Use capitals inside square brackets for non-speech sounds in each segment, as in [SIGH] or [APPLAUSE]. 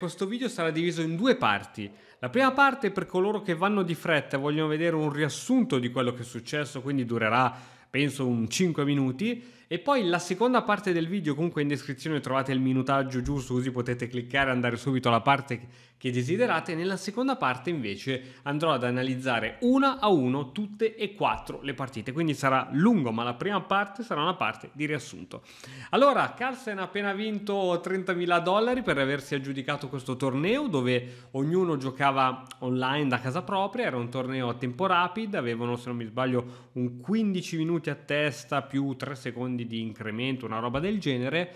Questo video sarà diviso in due parti. La prima parte è per coloro che vanno di fretta e vogliono vedere un riassunto di quello che è successo, quindi durerà penso un 5 minuti e poi la seconda parte del video, comunque in descrizione trovate il minutaggio giusto, così potete cliccare e andare subito alla parte che desiderate. Nella seconda parte invece andrò ad analizzare una a uno tutte e quattro le partite, quindi sarà lungo, ma la prima parte sarà una parte di riassunto. Allora, Carlsen ha appena vinto 30.000 dollari per aversi aggiudicato questo torneo dove ognuno giocava online da casa propria, era un torneo a tempo rapido, avevano se non mi sbaglio un 15 minuti a testa più 3 secondi secondi di incremento, una roba del genere.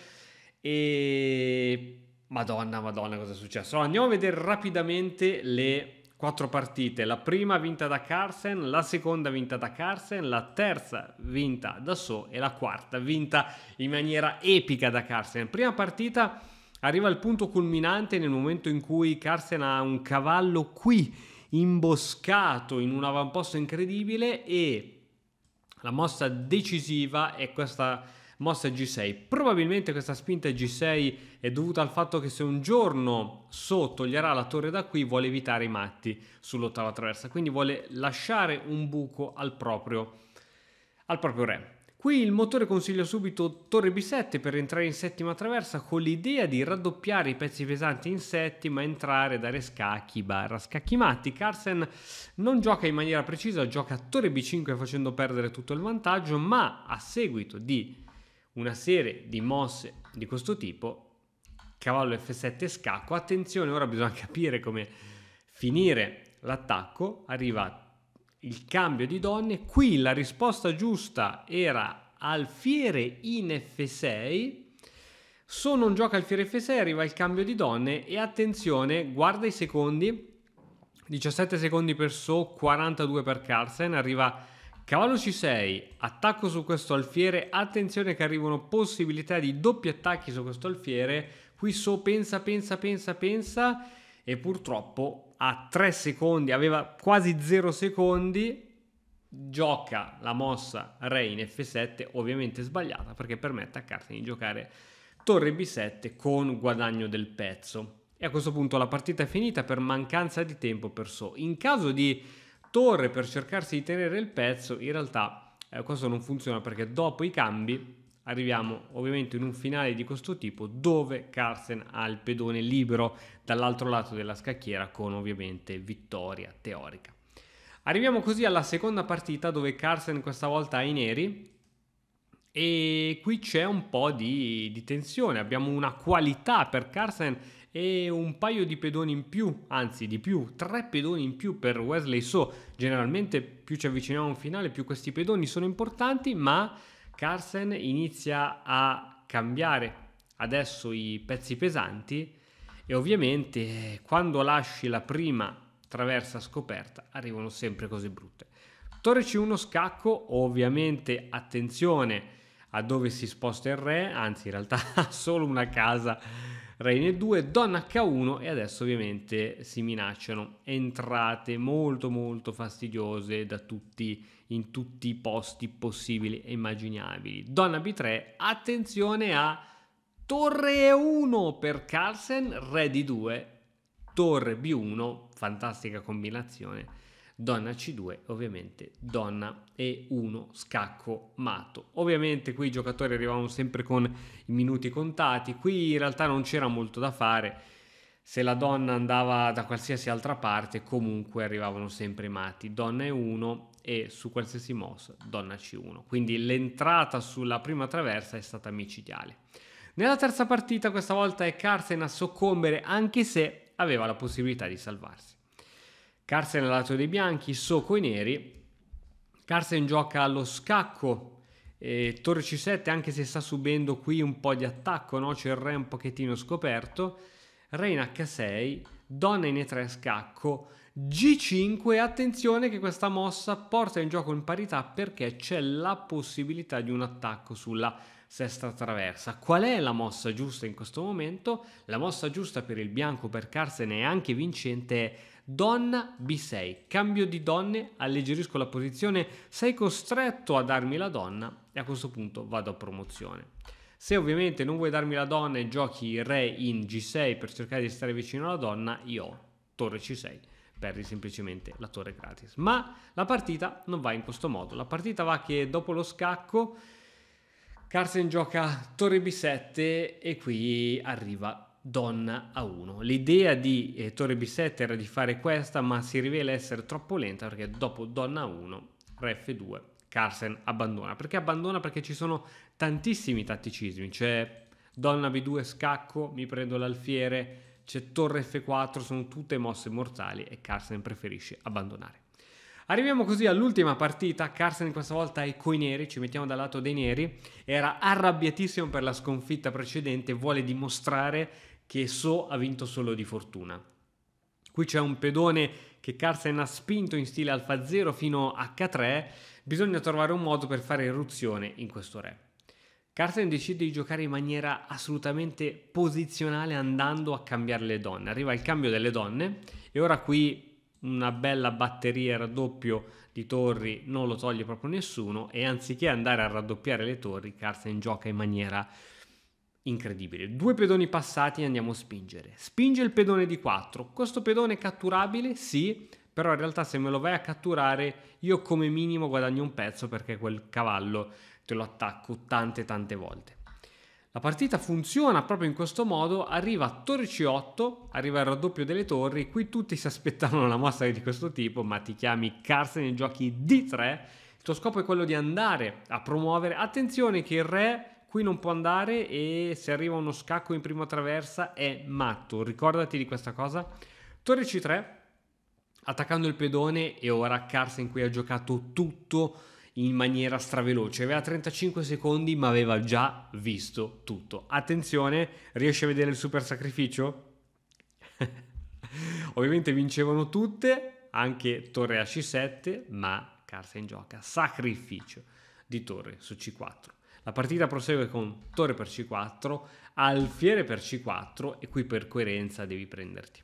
E Madonna, Madonna, cosa è successo? Allora, andiamo a vedere rapidamente le quattro partite. La prima vinta da Carsen, la seconda vinta da Carsen, la terza vinta da So e la quarta vinta in maniera epica da Carsen. Prima partita arriva al punto culminante nel momento in cui Carsen ha un cavallo qui imboscato in un avamposto incredibile e la mossa decisiva è questa mossa G6. Probabilmente questa spinta G6 è dovuta al fatto che se un giorno So toglierà la torre da qui vuole evitare i matti sull'ottava traversa, quindi vuole lasciare un buco al proprio, al proprio re. Qui il motore consiglia subito Torre B7 per entrare in settima traversa con l'idea di raddoppiare i pezzi pesanti in settima, entrare, dare scacchi, barra scacchi matti. Carlsen non gioca in maniera precisa, gioca Torre B5 facendo perdere tutto il vantaggio, ma a seguito di una serie di mosse di questo tipo, cavallo F7 scacco, attenzione, ora bisogna capire come finire l'attacco, arriva il cambio di donne, qui la risposta giusta era alfiere in F6, sono un gioca alfiere F6 arriva il cambio di donne e attenzione, guarda i secondi, 17 secondi per So, 42 per Carlsen, arriva cavallo C6, attacco su questo alfiere, attenzione che arrivano possibilità di doppi attacchi su questo alfiere, qui So pensa, pensa, pensa, pensa e purtroppo a 3 secondi, aveva quasi 0 secondi, gioca la mossa re in f7, ovviamente sbagliata perché permette a Carten di giocare torre b7 con guadagno del pezzo. E a questo punto la partita è finita per mancanza di tempo per So. In caso di torre per cercarsi di tenere il pezzo, in realtà eh, questo non funziona perché dopo i cambi arriviamo ovviamente in un finale di questo tipo dove Carlsen ha il pedone libero dall'altro lato della scacchiera con ovviamente vittoria teorica. Arriviamo così alla seconda partita dove Carlsen questa volta ha i neri e qui c'è un po' di, di tensione, abbiamo una qualità per Carlsen e un paio di pedoni in più, anzi di più, tre pedoni in più per Wesley So. Generalmente più ci avviciniamo a un finale più questi pedoni sono importanti ma Carsen inizia a cambiare adesso i pezzi pesanti e ovviamente quando lasci la prima traversa scoperta arrivano sempre cose brutte. Torre C1 scacco, ovviamente attenzione a dove si sposta il re, anzi in realtà [LAUGHS] solo una casa, Reine 2, Donna H1 e adesso ovviamente si minacciano entrate molto molto fastidiose da tutti in tutti i posti possibili e immaginabili. Donna B3, attenzione a torre E1 per Carlsen, re di 2, torre B1, fantastica combinazione, donna C2, ovviamente donna E1, scacco matto. Ovviamente qui i giocatori arrivavano sempre con i minuti contati, qui in realtà non c'era molto da fare, se la donna andava da qualsiasi altra parte comunque arrivavano sempre i matti, donna E1, e su qualsiasi moss donna c1. Quindi l'entrata sulla prima traversa è stata micidiale. Nella terza partita questa volta è Carsen a soccombere anche se aveva la possibilità di salvarsi. Carsen al lato dei bianchi, Soco i neri. Carsen gioca allo scacco, eh, torre c7 anche se sta subendo qui un po' di attacco, no? c'è il re un pochettino scoperto. Re in h6, donna in e3 scacco, G5, attenzione che questa mossa porta in gioco in parità perché c'è la possibilità di un attacco sulla sesta traversa. Qual è la mossa giusta in questo momento? La mossa giusta per il bianco per Carsen anche vincente è Donna B6, cambio di donne, alleggerisco la posizione, sei costretto a darmi la donna e a questo punto vado a promozione. Se ovviamente non vuoi darmi la donna e giochi Re in G6 per cercare di stare vicino alla donna, io Torre C6 perdi semplicemente la torre gratis. Ma la partita non va in questo modo, la partita va che dopo lo scacco Carsen gioca torre b7 e qui arriva donna a1. L'idea di eh, torre b7 era di fare questa, ma si rivela essere troppo lenta perché dopo donna a1, re f2, Carsen abbandona. Perché abbandona? Perché ci sono tantissimi tatticismi, cioè donna b2 scacco, mi prendo l'alfiere, c'è torre F4, sono tutte mosse mortali e Carsten preferisce abbandonare. Arriviamo così all'ultima partita, Carsten questa volta è coi neri, ci mettiamo dal lato dei neri, era arrabbiatissimo per la sconfitta precedente, vuole dimostrare che So ha vinto solo di fortuna. Qui c'è un pedone che Carsten ha spinto in stile alfa 0 fino a H3, bisogna trovare un modo per fare irruzione in questo re. Carson decide di giocare in maniera assolutamente posizionale andando a cambiare le donne. Arriva il cambio delle donne e ora qui una bella batteria raddoppio di torri non lo toglie proprio nessuno e anziché andare a raddoppiare le torri Carson gioca in maniera incredibile. Due pedoni passati e andiamo a spingere. Spinge il pedone di 4. Questo pedone è catturabile? Sì, però in realtà se me lo vai a catturare io come minimo guadagno un pezzo perché quel cavallo te lo attacco tante tante volte. La partita funziona proprio in questo modo, arriva a torre C8, arriva il raddoppio delle torri, qui tutti si [LAUGHS] aspettavano una mossa di questo tipo, ma ti chiami Carsten e giochi D3, il tuo scopo è quello di andare a promuovere, attenzione che il re qui non può andare e se arriva uno scacco in prima traversa è matto, ricordati di questa cosa. Torre C3, attaccando il pedone e ora Carsten qui ha giocato tutto in maniera straveloce. Aveva 35 secondi, ma aveva già visto tutto. Attenzione, riesce a vedere il super sacrificio? [LAUGHS] Ovviamente vincevano tutte, anche torre a C7, ma carta in gioca, sacrificio di torre su C4. La partita prosegue con torre per C4, alfiere per C4 e qui per coerenza devi prenderti.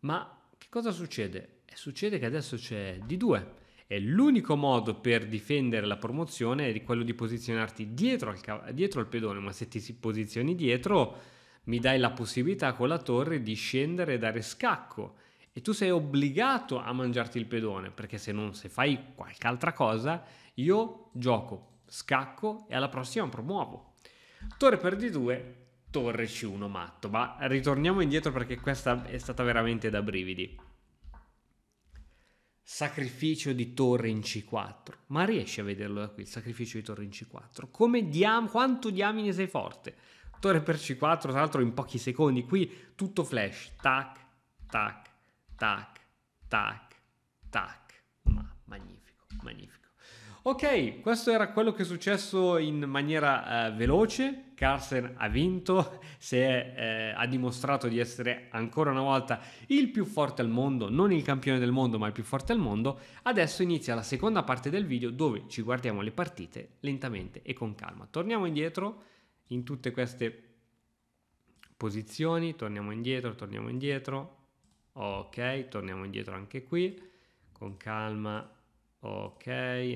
Ma che cosa succede? Eh, succede che adesso c'è D2 l'unico modo per difendere la promozione è quello di posizionarti dietro al, cav- dietro al pedone, ma se ti si posizioni dietro mi dai la possibilità con la torre di scendere e dare scacco e tu sei obbligato a mangiarti il pedone perché se non se fai qualche altra cosa io gioco, scacco e alla prossima promuovo. Torre per D2, torre C1 matto, ma ritorniamo indietro perché questa è stata veramente da brividi sacrificio di torre in C4, ma riesci a vederlo da qui, il sacrificio di torre in C4. Come diam- quanto diamine sei forte? Torre per C4, tra l'altro in pochi secondi, qui tutto flash, tac, tac, tac, tac, tac. Ma magnifico, magnifico. Ok, questo era quello che è successo in maniera eh, veloce. Carlsen ha vinto, [LAUGHS] è, eh, ha dimostrato di essere ancora una volta il più forte al mondo, non il campione del mondo, ma il più forte al mondo. Adesso inizia la seconda parte del video dove ci guardiamo le partite lentamente e con calma. Torniamo indietro in tutte queste posizioni, torniamo indietro, torniamo indietro. Ok, torniamo indietro anche qui con calma ok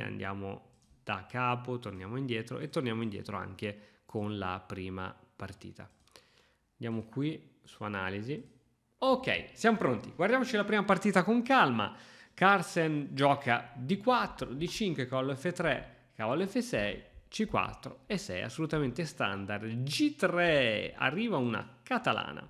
andiamo da capo torniamo indietro e torniamo indietro anche con la prima partita andiamo qui su analisi ok siamo pronti guardiamoci la prima partita con calma Carsen gioca d4 d5 cavallo f3 cavallo f6 c4 e 6 assolutamente standard g3 arriva una catalana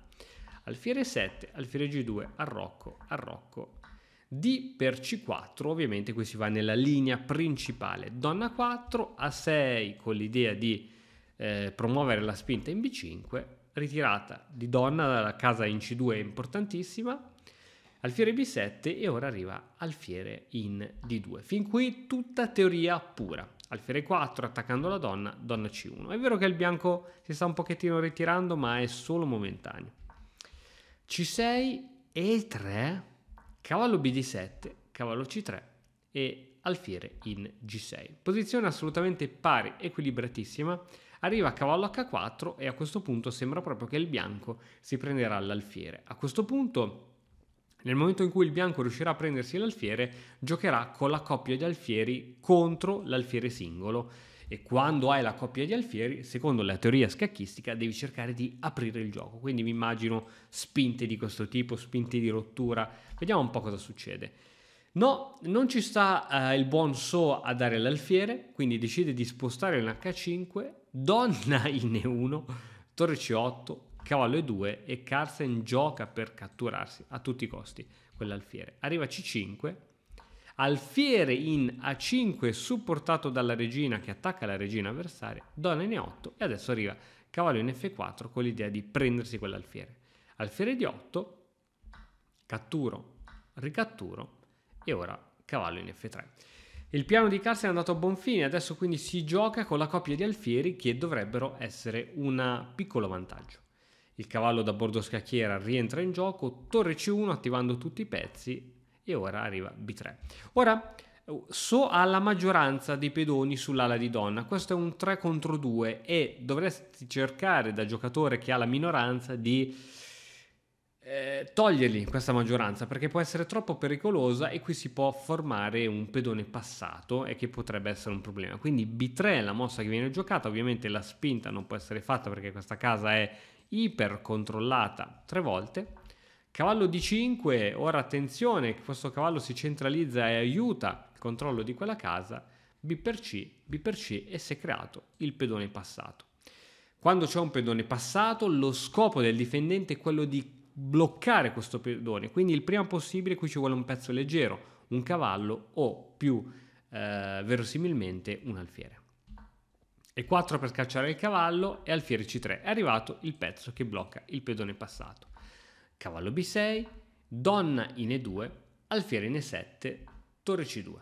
alfiere 7 alfiere g2 arrocco arrocco D per C4, ovviamente qui si va nella linea principale, donna 4, A6 con l'idea di eh, promuovere la spinta in B5, ritirata di donna dalla casa in C2 è importantissima, alfiere B7 e ora arriva alfiere in D2. Fin qui tutta teoria pura. Alfiere 4 attaccando la donna, donna C1. È vero che il bianco si sta un pochettino ritirando, ma è solo momentaneo. C6 e 3 cavallo bd7, cavallo c3 e alfiere in g6. Posizione assolutamente pari, equilibratissima, arriva a cavallo h4 e a questo punto sembra proprio che il bianco si prenderà l'alfiere. A questo punto nel momento in cui il bianco riuscirà a prendersi l'alfiere, giocherà con la coppia di alfieri contro l'alfiere singolo e quando hai la coppia di alfieri, secondo la teoria scacchistica, devi cercare di aprire il gioco. Quindi mi immagino spinte di questo tipo, spinte di rottura. Vediamo un po' cosa succede. No, non ci sta eh, il buon So a dare l'alfiere, quindi decide di spostare l'H5, donna [LAUGHS] in E1, torre C8, cavallo E2 e Carlsen gioca per catturarsi a tutti i costi quell'alfiere. Arriva C5, Alfiere in A5 supportato dalla regina che attacca la regina avversaria, donna in E8 e adesso arriva cavallo in F4 con l'idea di prendersi quell'alfiere. Alfiere di 8, catturo, ricatturo e ora cavallo in F3. Il piano di Carlsen è andato a buon fine, adesso quindi si gioca con la coppia di alfieri che dovrebbero essere un piccolo vantaggio. Il cavallo da bordo scacchiera rientra in gioco, torre C1 attivando tutti i pezzi e ora arriva B3. Ora So ha la maggioranza dei pedoni sull'ala di donna, questo è un 3 contro 2 e dovresti cercare da giocatore che ha la minoranza di eh, togliergli questa maggioranza perché può essere troppo pericolosa e qui si può formare un pedone passato e che potrebbe essere un problema. Quindi B3 è la mossa che viene giocata, ovviamente la spinta non può essere fatta perché questa casa è ipercontrollata tre volte Cavallo d 5, ora attenzione, questo cavallo si centralizza e aiuta il controllo di quella casa, B per C, B per C e si è creato il pedone passato. Quando c'è un pedone passato, lo scopo del difendente è quello di bloccare questo pedone, quindi il prima possibile qui ci vuole un pezzo leggero, un cavallo o più eh, verosimilmente un alfiere. E4 per scacciare il cavallo e alfiere C3. È arrivato il pezzo che blocca il pedone passato cavallo B6, donna in E2, alfiere in E7, torre C2.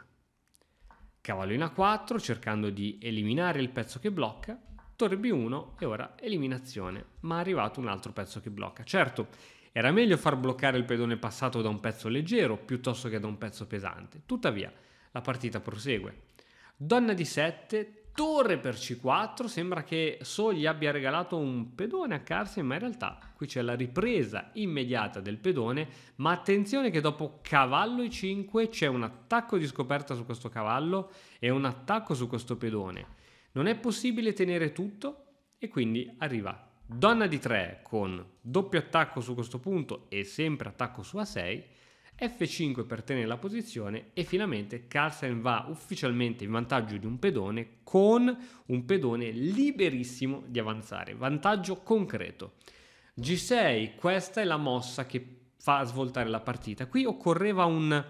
Cavallo in A4 cercando di eliminare il pezzo che blocca, torre B1 e ora eliminazione, ma è arrivato un altro pezzo che blocca. Certo, era meglio far bloccare il pedone passato da un pezzo leggero piuttosto che da un pezzo pesante. Tuttavia, la partita prosegue. Donna di 7, torre per C4 sembra che So gli abbia regalato un pedone a Carsi ma in realtà qui c'è la ripresa immediata del pedone ma attenzione che dopo cavallo E5 c'è un attacco di scoperta su questo cavallo e un attacco su questo pedone non è possibile tenere tutto e quindi arriva donna di 3 con doppio attacco su questo punto e sempre attacco su A6 F5 per tenere la posizione e finalmente Carlsen va ufficialmente in vantaggio di un pedone con un pedone liberissimo di avanzare, vantaggio concreto. G6, questa è la mossa che fa svoltare la partita. Qui occorreva un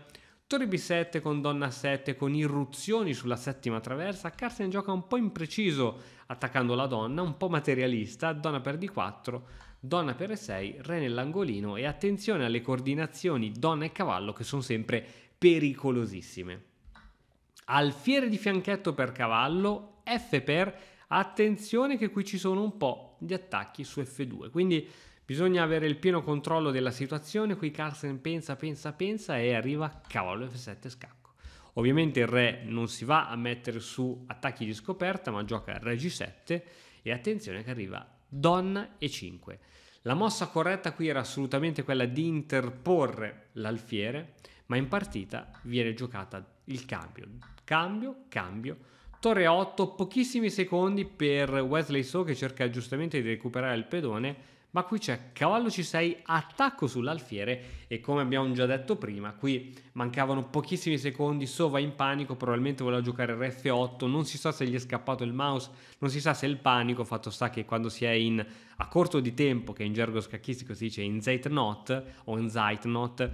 torre B7 con donna 7 con irruzioni sulla settima traversa. Carlsen gioca un po' impreciso attaccando la donna, un po' materialista, donna per D4 donna per e 6, re nell'angolino e attenzione alle coordinazioni donna e cavallo che sono sempre pericolosissime. Alfiere di fianchetto per cavallo, F per, attenzione che qui ci sono un po' di attacchi su F2, quindi bisogna avere il pieno controllo della situazione, qui Carlsen pensa, pensa, pensa e arriva cavallo F7 scappa. Ovviamente il re non si va a mettere su attacchi di scoperta, ma gioca re g7 e attenzione che arriva donna e 5. La mossa corretta qui era assolutamente quella di interporre l'alfiere, ma in partita viene giocata il cambio, cambio, cambio, torre 8, pochissimi secondi per Wesley So che cerca giustamente di recuperare il pedone ma qui c'è cavallo c6, attacco sull'alfiere e come abbiamo già detto prima, qui mancavano pochissimi secondi, Sova in panico, probabilmente voleva giocare rf8, non si sa se gli è scappato il mouse, non si sa se il panico, fatto sta che quando si è in, a corto di tempo, che in gergo scacchistico si dice in zeitnot o in zeitnot,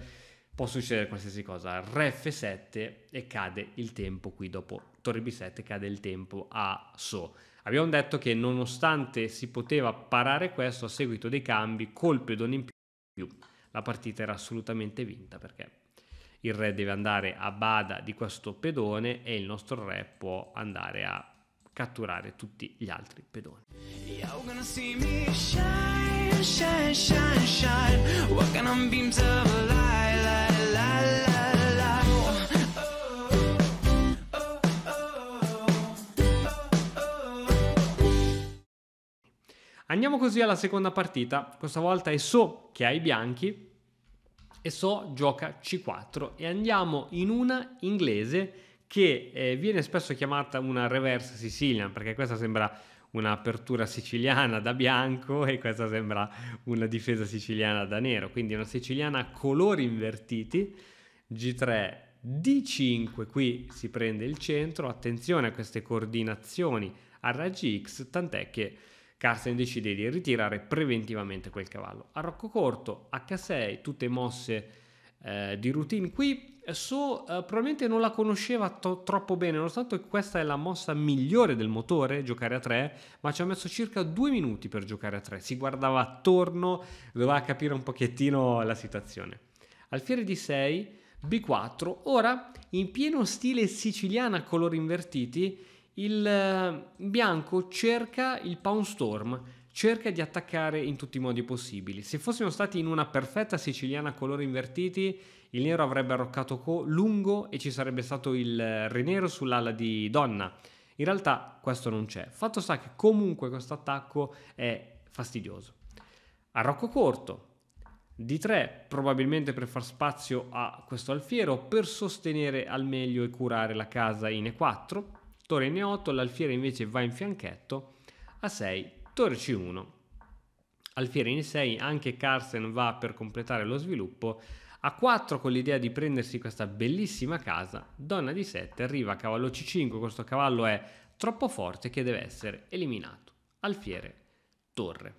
può succedere qualsiasi cosa, rf7 e cade il tempo qui dopo torre b7 cade il tempo a So. Abbiamo detto che nonostante si poteva parare questo a seguito dei cambi, colpe non in più, la partita era assolutamente vinta perché il re deve andare a bada di questo pedone e il nostro re può andare a catturare tutti gli altri pedoni. Shine, shine, shine, Andiamo così alla seconda partita, questa volta è So che ha i bianchi e So gioca C4 e andiamo in una inglese che eh, viene spesso chiamata una reverse Sicilian perché questa sembra un'apertura siciliana da bianco e questa sembra una difesa siciliana da nero, quindi una siciliana a colori invertiti, G3, D5, qui si prende il centro, attenzione a queste coordinazioni a raggi X, tant'è che Carsten decide di ritirare preventivamente quel cavallo. A Rocco Corto, H6, tutte mosse eh, di routine qui. So, eh, probabilmente non la conosceva to- troppo bene, nonostante questa è la mossa migliore del motore, giocare a 3, ma ci ha messo circa due minuti per giocare a 3. Si guardava attorno, doveva capire un pochettino la situazione. Alfiere di 6, B4, ora in pieno stile siciliana a colori invertiti, il eh, bianco cerca il Poundstorm, cerca di attaccare in tutti i modi possibili. Se fossimo stati in una perfetta siciliana colori invertiti, il nero avrebbe arroccato co- lungo e ci sarebbe stato il eh, re nero sull'ala di donna. In realtà questo non c'è. Fatto sta che comunque questo attacco è fastidioso. Arrocco corto, D3 probabilmente per far spazio a questo alfiero, per sostenere al meglio e curare la casa in E4 torre in 8 l'alfiere invece va in fianchetto a 6, torre C1. Alfiere in 6, anche Carsten va per completare lo sviluppo, a 4 con l'idea di prendersi questa bellissima casa, donna di 7 arriva a cavallo C5, questo cavallo è troppo forte che deve essere eliminato. Alfiere, torre.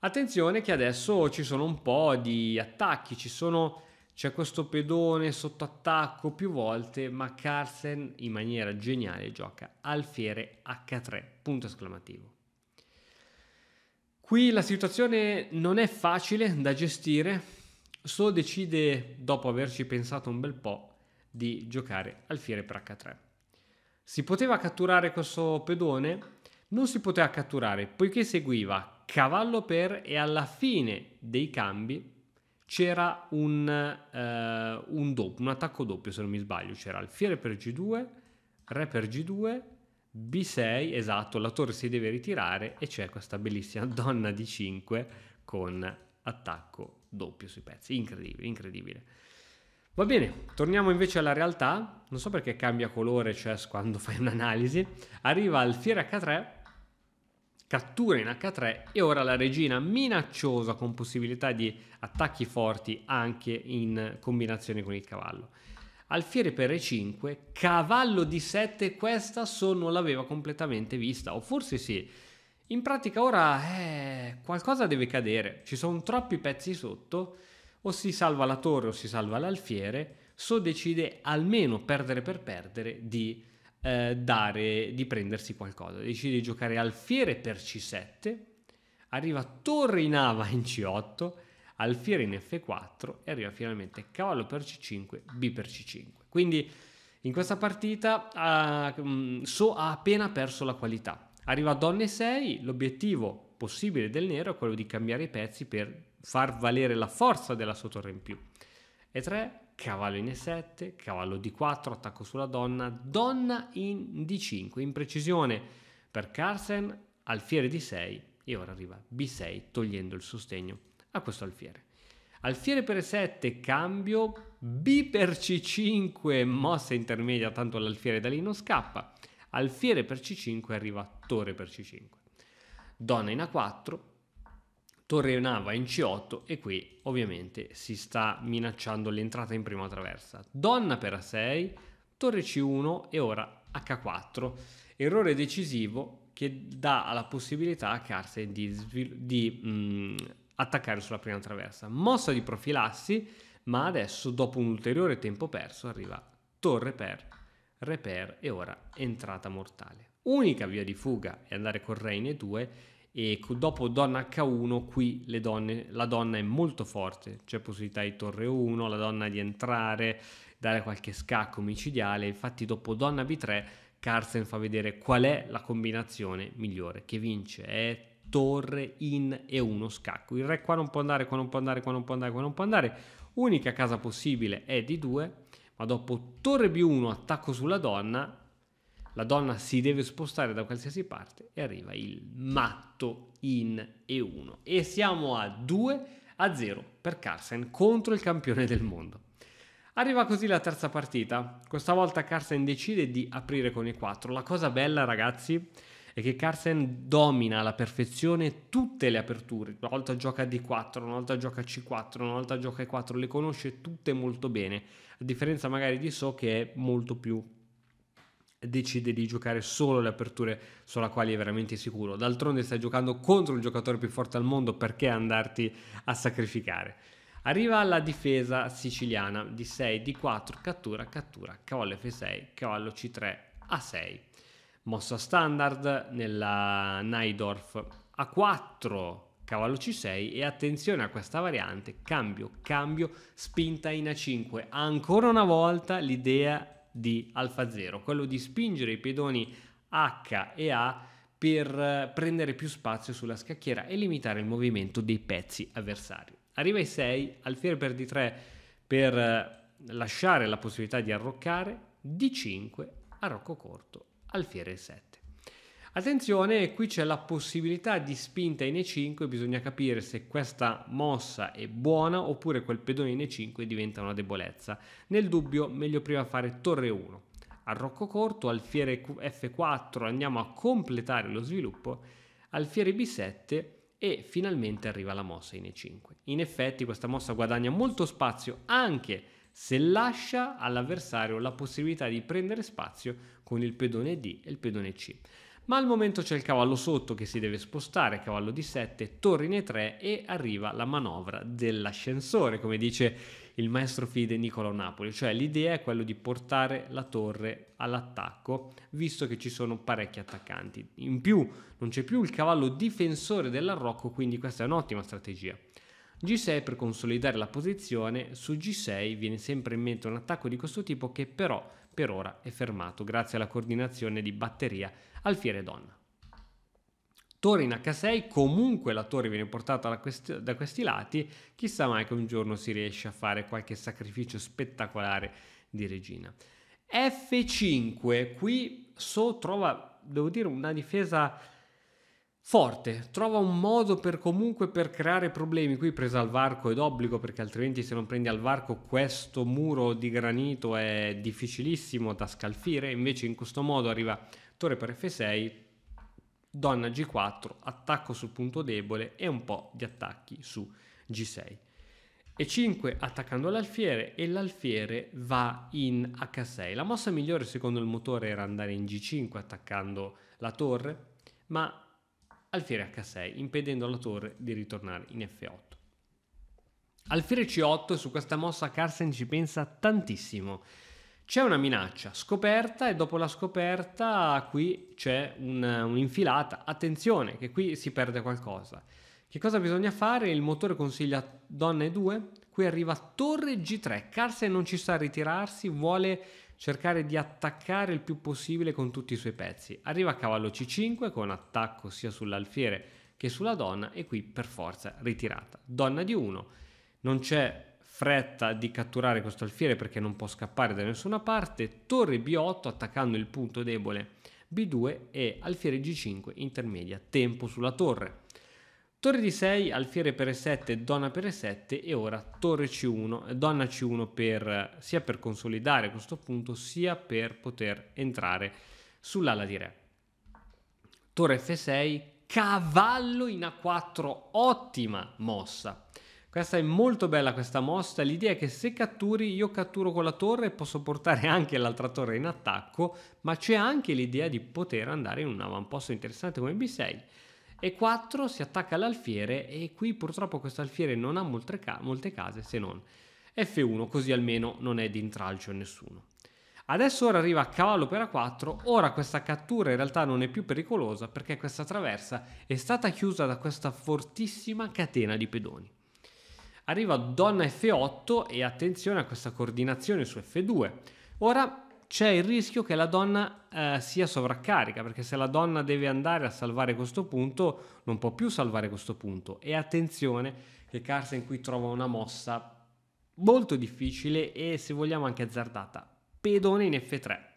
Attenzione che adesso ci sono un po' di attacchi, ci sono c'è questo pedone sotto attacco più volte, ma Carlsen in maniera geniale gioca alfiere H3, punto esclamativo. Qui la situazione non è facile da gestire, So decide, dopo averci pensato un bel po', di giocare alfiere per H3. Si poteva catturare questo pedone? Non si poteva catturare, poiché seguiva cavallo per e alla fine dei cambi c'era un, eh, un, doppio, un attacco doppio se non mi sbaglio, c'era alfiere per G2, re per G2, B6, esatto, la torre si deve ritirare e c'è questa bellissima [LAUGHS] donna di 5 con attacco doppio sui pezzi, incredibile, incredibile. Va bene, torniamo invece alla realtà, non so perché cambia colore chess quando fai un'analisi, arriva alfiere H3 cattura in H3 e ora la regina minacciosa con possibilità di attacchi forti anche in combinazione con il cavallo. Alfiere per E5, cavallo di 7, questa so non l'aveva completamente vista, o forse sì. In pratica ora eh, qualcosa deve cadere, ci sono troppi pezzi sotto, o si salva la torre o si salva l'alfiere, so decide almeno perdere per perdere di eh, dare, di prendersi qualcosa. Decide di giocare Alfiere per C7, arriva Torre in Ava in C8, Alfiere in F4 e arriva finalmente Cavallo per C5, B per C5. Quindi in questa partita ha, mm, so, ha appena perso la qualità. Arriva Donne 6, l'obiettivo possibile del nero è quello di cambiare i pezzi per far valere la forza della sua torre in più e 3, cavallo in E7, cavallo D4, attacco sulla donna, donna in D5, in precisione per Carsen alfiere D6 e ora arriva B6 togliendo il sostegno a questo alfiere. Alfiere per E7, cambio, B per C5, mossa intermedia, tanto l'alfiere da lì non scappa, alfiere per C5 arriva torre per C5. Donna in A4, Torrenava in C8 e qui ovviamente si sta minacciando l'entrata in prima traversa. Donna per A6, torre C1 e ora H4. Errore decisivo che dà la possibilità a Carsten di, di mh, mm, attaccare sulla prima traversa. Mossa di profilassi, ma adesso dopo un ulteriore tempo perso arriva torre per, reper e ora entrata mortale. Unica via di fuga è andare con Reine 2 e dopo donna H1 qui donne, la donna è molto forte, c'è possibilità di torre 1, la donna di entrare, dare qualche scacco micidiale, infatti dopo donna B3 Carlsen fa vedere qual è la combinazione migliore che vince, è torre in e uno scacco, il re qua non può andare, qua non può andare, qua non può andare, qua non può andare, unica casa possibile è di 2 ma dopo torre B1 attacco sulla donna la donna si deve spostare da qualsiasi parte e arriva il matto in E1. E siamo a 2 a 0 per Carsen contro il campione del mondo. Arriva così la terza partita, questa volta Carsen decide di aprire con i 4. La cosa bella ragazzi è che Carsen domina alla perfezione tutte le aperture, una volta gioca D4, una volta gioca C4, una volta gioca E4, le conosce tutte molto bene, a differenza magari di So che è molto più decide di giocare solo le aperture sulla quale è veramente sicuro. D'altronde stai giocando contro il giocatore più forte al mondo, perché andarti a sacrificare? Arriva la difesa siciliana di 6, di 4, cattura, cattura, cavallo F6, cavallo C3, A6. Mossa standard nella Naidorf A4, cavallo C6 e attenzione a questa variante, cambio, cambio, spinta in A5. Ancora una volta l'idea di alfa AlfaZero, quello di spingere i pedoni H e A per eh, prendere più spazio sulla scacchiera e limitare il movimento dei pezzi avversari. Arriva ai 6, alfiere per D3 per eh, lasciare la possibilità di arroccare, D5, arrocco corto, alfiere 7. Attenzione, qui c'è la possibilità di spinta in E5, bisogna capire se questa mossa è buona oppure quel pedone in E5 diventa una debolezza. Nel dubbio, meglio prima fare torre 1. Arrocco corto, alfiere F4 andiamo a completare lo sviluppo, alfiere B7 e finalmente arriva la mossa in E5. In effetti questa mossa guadagna molto spazio anche se lascia all'avversario la possibilità di prendere spazio con il pedone D e il pedone C ma al momento c'è il cavallo sotto che si deve spostare, cavallo di 7, nei 3 e arriva la manovra dell'ascensore, come dice il maestro Fide Nicola Napoli, cioè l'idea è quella di portare la torre all'attacco, visto che ci sono parecchi attaccanti. In più non c'è più il cavallo difensore dell'arrocco, quindi questa è un'ottima strategia. G6 per consolidare la posizione, su G6 viene sempre in mente un attacco di questo tipo che però per ora è fermato grazie alla coordinazione di batteria Alfiere donna. Torre in H6, comunque la torre viene portata quest- da questi lati, chissà mai che un giorno si riesce a fare qualche sacrificio spettacolare di regina. F5, qui So trova, devo dire, una difesa forte, trova un modo per comunque per creare problemi, qui presa al varco è d'obbligo perché altrimenti se non prendi al varco questo muro di granito è difficilissimo da scalfire, invece in questo modo arriva torre per f6, donna g4, attacco sul punto debole e un po' di attacchi su g6. E5 attaccando l'alfiere e l'alfiere va in h6. La mossa migliore secondo il motore era andare in g5 attaccando la torre, ma alfiere h6 impedendo alla torre di ritornare in f8. Alfiere c8 su questa mossa Carsen ci pensa tantissimo c'è una minaccia scoperta e dopo la scoperta qui c'è un, un'infilata. Attenzione che qui si perde qualcosa. Che cosa bisogna fare? Il motore consiglia donne 2. Qui arriva torre G3. Carlsen non ci sa ritirarsi, vuole cercare di attaccare il più possibile con tutti i suoi pezzi. Arriva a cavallo C5 con attacco sia sull'alfiere che sulla donna e qui per forza ritirata. Donna di 1. Non c'è fretta di catturare questo alfiere perché non può scappare da nessuna parte, torre B8 attaccando il punto debole B2 e alfiere G5 intermedia, tempo sulla torre. Torre D6, alfiere per E7, donna per E7 e ora torre C1, donna C1 per, sia per consolidare questo punto sia per poter entrare sull'ala di re. Torre F6, cavallo in A4, ottima mossa questa è molto bella questa mossa, l'idea è che se catturi io catturo con la torre e posso portare [LAUGHS] anche l'altra torre in attacco, ma c'è anche l'idea di poter andare in un avamposto interessante come B6. E4 si attacca all'alfiere e qui purtroppo questo alfiere non ha molte, ca- molte case se non F1, così almeno non è di intralcio a nessuno. Adesso ora arriva a cavallo per A4, ora questa cattura in realtà non è più pericolosa perché questa traversa è stata chiusa da questa fortissima catena di pedoni. Arriva donna F8 e attenzione a questa coordinazione su F2. Ora c'è il rischio che la donna eh, sia sovraccarica, perché se la donna deve andare a salvare questo punto, non può più salvare questo punto. E attenzione che Carsen qui trova una mossa molto difficile e se vogliamo anche azzardata. Pedone in F3.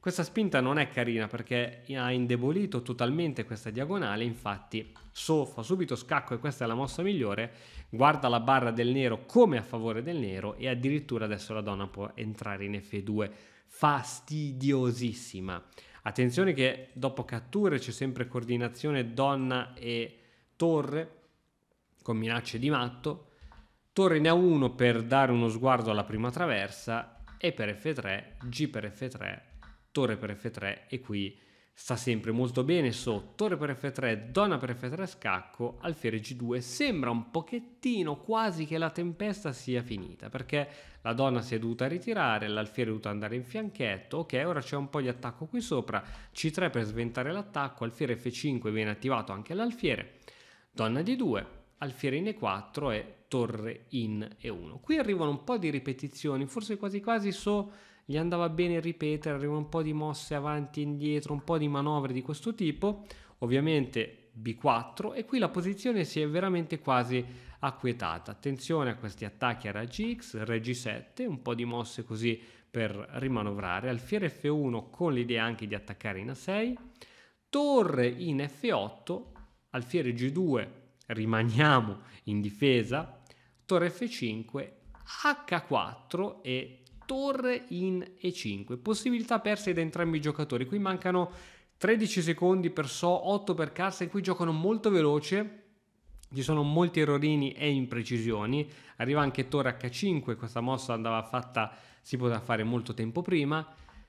Questa spinta non è carina perché ha indebolito totalmente questa diagonale, infatti fa subito scacco e questa è la mossa migliore, guarda la barra del nero come a favore del nero e addirittura adesso la donna può entrare in F2, fastidiosissima. Attenzione che dopo catture c'è sempre coordinazione donna e torre con minacce di matto, torre ne A1 per dare uno sguardo alla prima traversa e per F3, G per F3 torre per F3 e qui sta sempre molto bene so torre per F3, donna per F3 scacco, alfiere G2 sembra un pochettino quasi che la tempesta sia finita perché la donna si è dovuta ritirare l'alfiere è dovuta andare in fianchetto ok ora c'è un po' di attacco qui sopra C3 per sventare l'attacco alfiere F5 viene attivato anche l'alfiere donna D2 alfiere in E4 e torre in E1. Qui arrivano un po' di ripetizioni, forse quasi quasi so gli andava bene ripetere, arrivano un po' di mosse avanti e indietro, un po' di manovre di questo tipo, ovviamente B4 e qui la posizione si è veramente quasi acquietata. Attenzione a questi attacchi a raggi X, re G7, un po' di mosse così per rimanovrare, alfiere F1 con l'idea anche di attaccare in A6, torre in F8, alfiere G2 rimaniamo in difesa torre F5, H4 e torre in E5. Possibilità perse da entrambi i giocatori. Qui mancano 13 secondi per So, 8 per Cassa, in cui giocano molto veloce. Ci sono molti errorini e imprecisioni. Arriva anche torre H5, questa mossa andava fatta, si poteva fare molto tempo prima.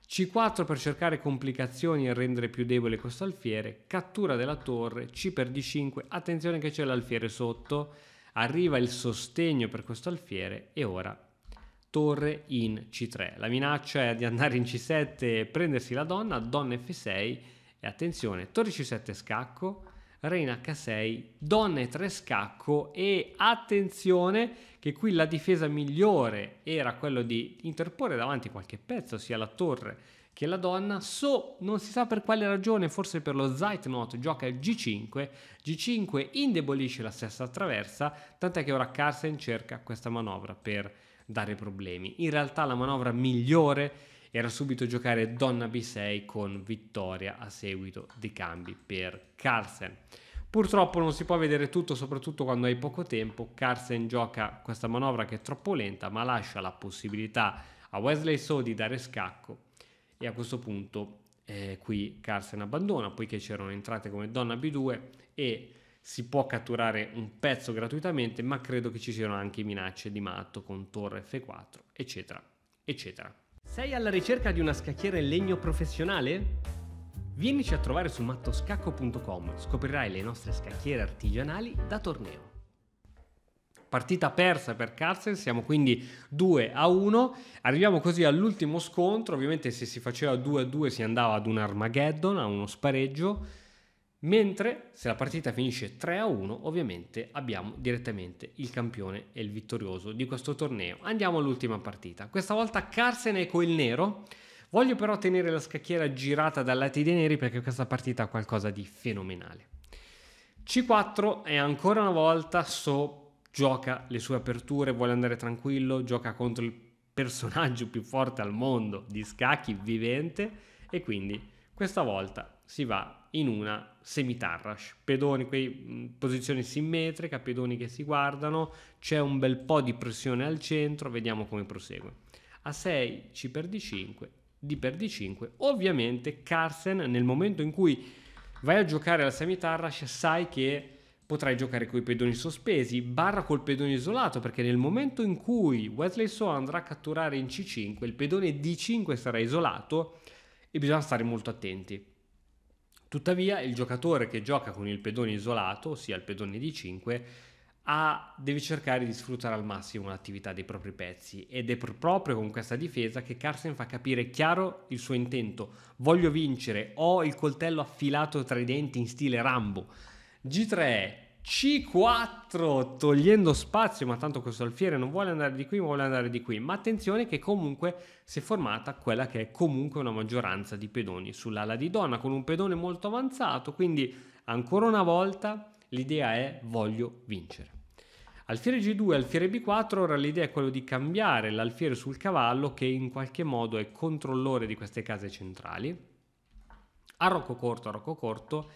C4 per cercare complicazioni e rendere più debole questo alfiere, cattura della torre, C per D5, attenzione che c'è l'alfiere sotto, Arriva il sostegno per questo alfiere e ora torre in C3. La minaccia è di andare in C7 e prendersi la donna, donna F6 e attenzione, torre C7 scacco, reina H6, donna E3 scacco e attenzione che qui la difesa migliore era quello di interporre davanti qualche pezzo, sia la torre che la donna, so non si sa per quale ragione, forse per lo Zeitnot, gioca il G5, G5 indebolisce la stessa traversa, tant'è che ora Carsen cerca questa manovra per dare problemi. In realtà la manovra migliore era subito giocare donna B6 con vittoria a seguito di cambi per Carsen. Purtroppo non si può vedere tutto, soprattutto quando hai poco tempo. Carsen gioca questa manovra che è troppo lenta, ma lascia la possibilità a Wesley So di dare scacco e a questo punto eh, qui Carlsen abbandona poiché c'erano entrate come donna B2 e si può catturare un pezzo gratuitamente ma credo che ci siano anche minacce di matto con torre F4 eccetera eccetera. Sei alla ricerca di una scacchiera in legno professionale? Vienici a trovare su mattoscacco.com, scoprirai le nostre scacchiere artigianali da torneo partita persa per Carlsen, siamo quindi 2 a 1, arriviamo così all'ultimo scontro, ovviamente se si faceva 2 a 2 si andava ad un Armageddon, a uno spareggio, mentre se la partita finisce 3 a 1 ovviamente abbiamo direttamente il campione e il vittorioso di questo torneo. Andiamo all'ultima partita, questa volta Carlsen è col nero, Voglio però tenere la scacchiera girata dal lato dei neri perché questa partita ha qualcosa di fenomenale. C4 è ancora una volta sopra gioca le sue aperture, vuole andare tranquillo, gioca contro il personaggio più forte al mondo di scacchi vivente e quindi questa volta si va in una semitarrash, pedoni, quei, mm, posizione simmetrica, pedoni che si guardano, c'è un bel po' di pressione al centro, vediamo come prosegue. A 6 C per D5, D per D5, ovviamente Carsen nel momento in cui vai a giocare la semitarrash sai che Potrai giocare con i pedoni sospesi, barra col pedone isolato, perché nel momento in cui Wesley So andrà a catturare in C5, il pedone D5 sarà isolato e bisogna stare molto attenti. Tuttavia, il giocatore che gioca con il pedone isolato, ossia il pedone D5, ha, deve cercare di sfruttare al massimo l'attività dei propri pezzi ed è proprio con questa difesa che Carson fa capire chiaro il suo intento. Voglio vincere, ho il coltello affilato tra i denti in stile Rambo, G3, C4 togliendo spazio, ma tanto questo alfiere non vuole andare di qui, ma vuole andare di qui. Ma attenzione che comunque si è formata quella che è comunque una maggioranza di pedoni sull'ala di donna, con un pedone molto avanzato, quindi ancora una volta l'idea è voglio vincere. Alfiere G2 alfiere B4, ora l'idea è quella di cambiare l'alfiere sul cavallo che in qualche modo è controllore di queste case centrali. A corto, a corto,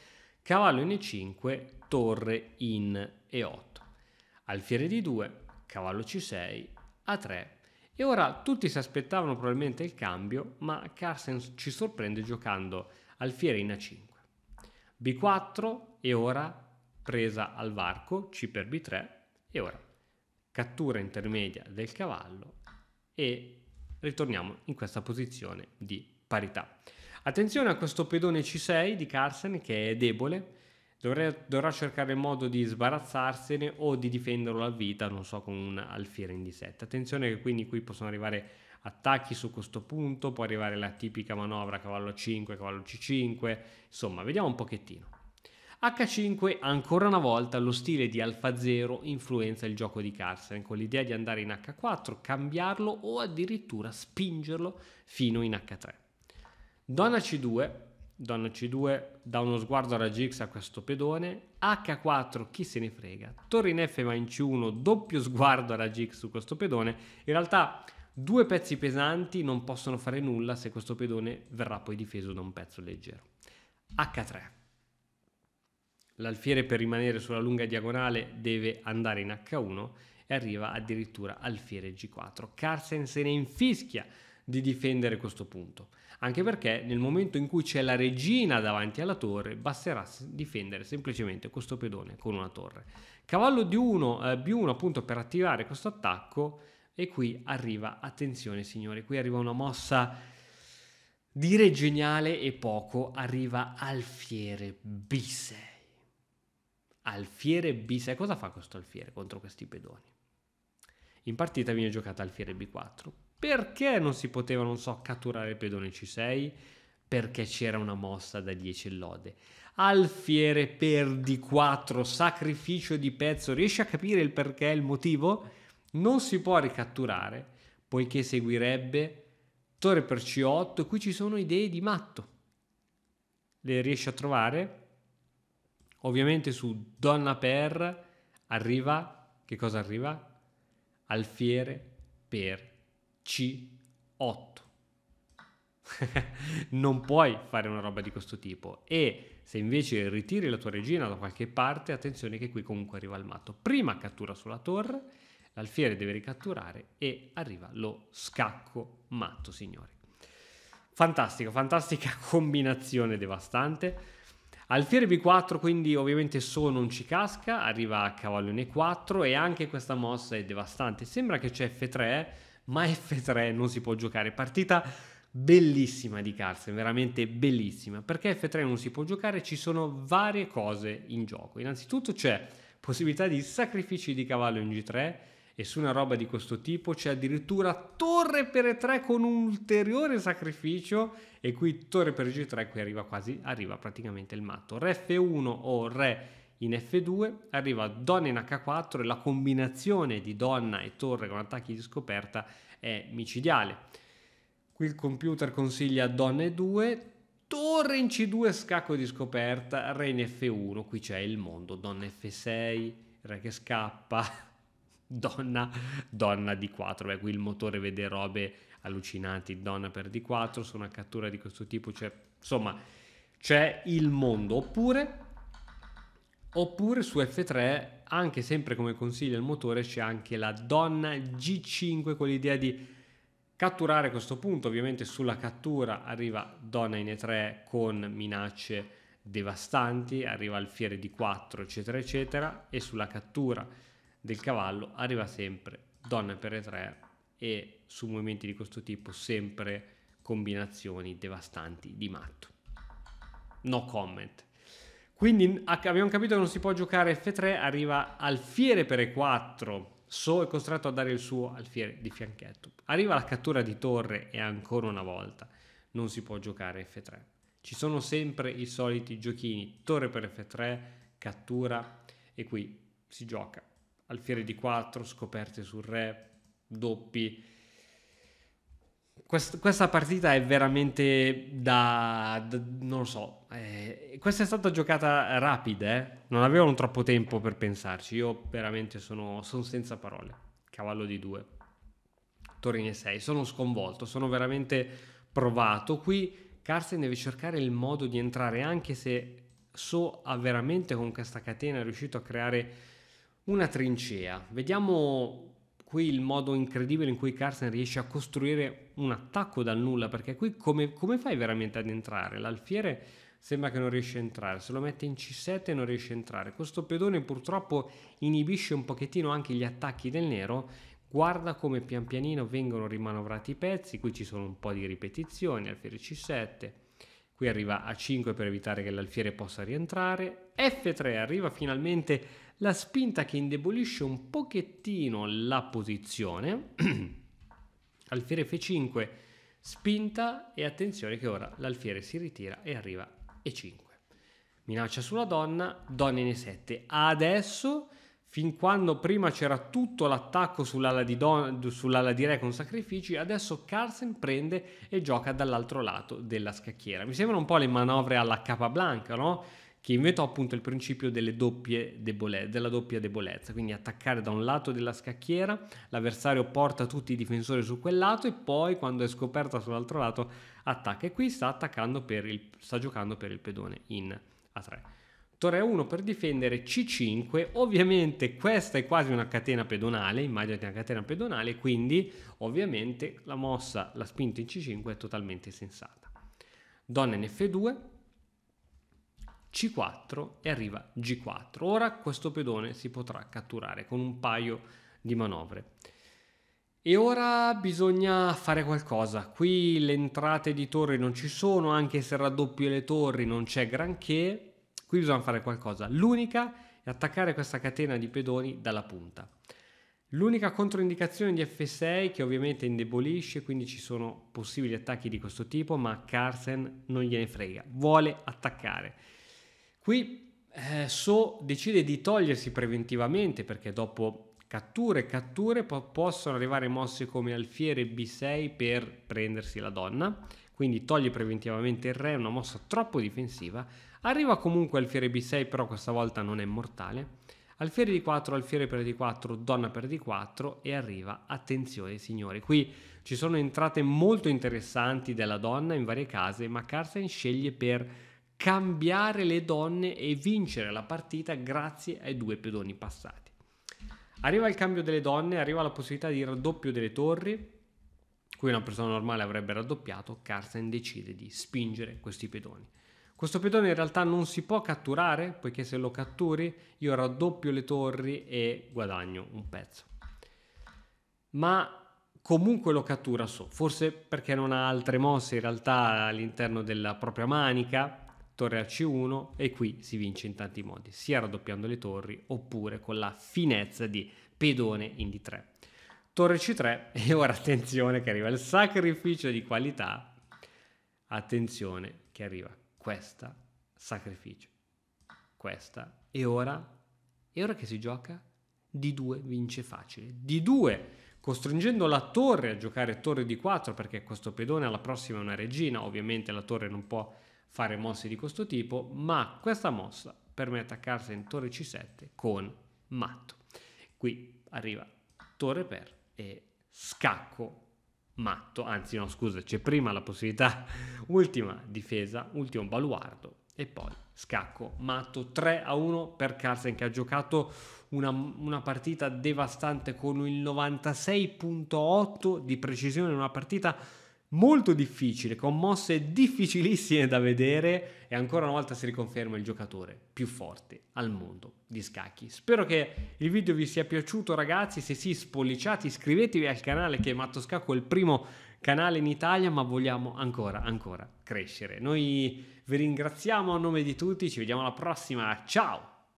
cavallo in E5, torre in E8. Alfiere di 2, cavallo C6, A3. E ora tutti si aspettavano probabilmente il cambio, ma Carsten ci sorprende giocando alfiere in A5. B4 e ora presa al varco, C per B3 e ora cattura intermedia del cavallo e ritorniamo in questa posizione di parità. Attenzione a questo pedone C6 di Carsen che è debole, dovrà, dovrà cercare il modo di sbarazzarsene o di difenderlo a vita, non so, con un alfiere in D7. Attenzione che quindi qui possono arrivare attacchi su questo punto, può arrivare la tipica manovra cavallo A5, cavallo C5, insomma, vediamo un pochettino. H5 ancora una volta lo stile di Alfa 0 influenza il gioco di Carsen con l'idea di andare in H4, cambiarlo o addirittura spingerlo fino in H3. Donna C2, Donna C2 dà uno sguardo alla GX a questo pedone, H4 chi se ne frega, Torre in F ma in C1, doppio sguardo alla GX su questo pedone, in realtà due pezzi pesanti non possono fare nulla se questo pedone verrà poi difeso da un pezzo leggero. H3. L'alfiere per rimanere sulla lunga diagonale deve andare in H1 e arriva addirittura alfiere G4. Carsen se ne infischia di difendere questo punto. Anche perché nel momento in cui c'è la regina davanti alla torre, basterà difendere semplicemente questo pedone con una torre. Cavallo di 1 eh, B1 appunto per attivare questo attacco e qui arriva, attenzione signori, qui arriva una mossa dire geniale e poco, arriva alfiere B6. Alfiere B6, cosa fa questo alfiere contro questi pedoni? In partita viene giocata alfiere B4, perché non si poteva, non so, catturare il pedone C6? Perché c'era una mossa da 10 lode. Alfiere per D4, sacrificio di pezzo. Riesci a capire il perché, il motivo? Non si può ricatturare, poiché seguirebbe torre per C8. qui ci sono idee di matto. Le riesci a trovare? Ovviamente su donna per arriva, che cosa arriva? Alfiere per c8. [LAUGHS] non puoi fare una roba di questo tipo. E se invece ritiri la tua regina da qualche parte, attenzione che qui comunque arriva il matto. Prima cattura sulla torre, l'alfiere deve ricatturare e arriva lo scacco matto, signori. Fantastico, fantastica [LAUGHS] combinazione devastante. Alfiere B4 quindi ovviamente solo non ci casca, arriva a cavallone 4 e anche questa mossa è devastante. Sembra che c'è F3, ma F3 non si può giocare. Partita bellissima di Carlsen, veramente bellissima. Perché F3 non si può giocare? Ci sono varie cose in gioco. Innanzitutto c'è possibilità di sacrifici di cavallo in G3 e su una roba di questo tipo c'è addirittura torre per E3 con un ulteriore sacrificio e qui torre per G3 qui arriva quasi arriva praticamente il matto. Re F1 o re in F2, arriva donna in H4 e la combinazione di donna e torre con attacchi di scoperta è micidiale. Qui il computer consiglia donna E2, torre in C2, scacco di scoperta, re in F1, qui c'è il mondo, donna F6, re che scappa, [LAUGHS] donna, donna D4, beh qui il motore vede robe allucinanti, donna per D4, su una cattura di questo tipo c'è, insomma, c'è il mondo, oppure Oppure su F3, anche sempre come consiglio il motore, c'è anche la donna G5 con l'idea di catturare questo punto. Ovviamente sulla cattura arriva donna in E3 con minacce devastanti, arriva fiere di 4, eccetera, eccetera, e sulla cattura del cavallo arriva sempre donna per E3 e su movimenti di questo tipo sempre combinazioni devastanti di matto. No comment. Quindi abbiamo capito che non si può giocare F3, arriva alfiere per E4, So è costretto a dare il suo alfiere di fianchetto. Arriva la cattura di torre e ancora una volta non si può giocare F3. Ci sono sempre i soliti giochini, torre per F3, cattura e qui si gioca alfiere di 4, scoperte sul re, doppi, Quest- questa partita è veramente da, da non lo so. Eh, questa è stata giocata rapida, eh? non avevano troppo tempo per pensarci. Io veramente sono, sono senza parole. Cavallo di 2, Torino 6. Sono sconvolto, sono veramente provato. Qui Carsten deve cercare il modo di entrare, anche se So ha veramente con questa catena riuscito a creare una trincea. Vediamo qui il modo incredibile in cui Carson riesce a costruire un attacco dal nulla, perché qui come, come fai veramente ad entrare? L'alfiere sembra che non riesce a entrare, se lo mette in C7 non riesce a entrare. Questo pedone purtroppo inibisce un pochettino anche gli attacchi del nero, guarda come pian pianino vengono rimanovrati i pezzi, qui ci sono un po' di ripetizioni, alfiere C7, qui arriva A5 per evitare che l'alfiere possa rientrare, F3 arriva finalmente la spinta che indebolisce un pochettino la posizione, [CLEARS THROAT] alfiere F5, spinta e attenzione che ora l'alfiere si ritira e arriva E5. Minaccia sulla donna, donna in E7. Adesso, fin quando prima c'era tutto l'attacco sull'ala di, don, sull'ala di Re con sacrifici, adesso Carlsen prende e gioca dall'altro lato della scacchiera. Mi sembrano un po' le manovre alla Capablanca, no? che inventò appunto il principio debole- della doppia debolezza, quindi attaccare da un lato della scacchiera, l'avversario porta tutti i difensori su quel lato e poi quando è scoperta sull'altro lato attacca e qui sta, il, sta giocando per il pedone in A3. Torre 1 per difendere C5, ovviamente questa è quasi una catena pedonale, immaginate una catena pedonale, quindi ovviamente la mossa, la spinta in C5 è totalmente sensata. Donna in F2, c4 e arriva G4. Ora questo pedone si potrà catturare con un paio di manovre. E ora bisogna fare qualcosa. Qui le entrate di torri non ci sono, anche se raddoppio le torri non c'è granché. Qui bisogna fare qualcosa. L'unica è attaccare questa catena di pedoni dalla punta. L'unica controindicazione di F6 che ovviamente indebolisce, quindi ci sono possibili attacchi di questo tipo, ma Carsen non gliene frega, vuole attaccare. Qui eh, So decide di togliersi preventivamente perché dopo catture e catture po- possono arrivare mosse come alfiere B6 per prendersi la donna, quindi toglie preventivamente il re, una mossa troppo difensiva, arriva comunque alfiere B6 però questa volta non è mortale, alfiere D4, alfiere per D4, donna per D4 e arriva, attenzione signori, qui ci sono entrate molto interessanti della donna in varie case, ma Carsten sceglie per cambiare le donne e vincere la partita grazie ai due pedoni passati. Arriva il cambio delle donne, arriva la possibilità di raddoppio delle torri, cui una persona normale avrebbe raddoppiato, Carsten decide di spingere questi pedoni. Questo pedone in realtà non si può catturare, poiché se lo catturi io raddoppio le torri e guadagno un pezzo. Ma comunque lo cattura So, forse perché non ha altre mosse in realtà all'interno della propria manica, torre a C1 e qui si vince in tanti modi, sia raddoppiando le torri oppure con la finezza di pedone in D3. Torre C3 [LAUGHS] e ora attenzione che arriva il sacrificio di qualità, attenzione che arriva questa sacrificio, questa e ora, e ora che si gioca? D2 vince facile, D2 costringendo la torre a giocare torre D4 perché questo pedone alla prossima è una regina, ovviamente la torre non può fare mosse di questo tipo, ma questa mossa permette a Carlsen torre c7 con matto. Qui arriva torre per e scacco matto, anzi no scusa, c'è prima la possibilità [LAUGHS] ultima difesa, ultimo baluardo e poi scacco matto 3 a 1 per Carlsen che ha giocato una, una partita devastante con il 96.8 di precisione, una partita molto difficile, con mosse difficilissime da vedere e ancora una volta si riconferma il giocatore più forte al mondo di scacchi. Spero che il video vi sia piaciuto ragazzi, se sì spolliciate, iscrivetevi al canale che è Matto Scacco è il primo canale in Italia, ma vogliamo ancora, ancora crescere. Noi vi ringraziamo a nome di tutti, ci vediamo alla prossima, ciao!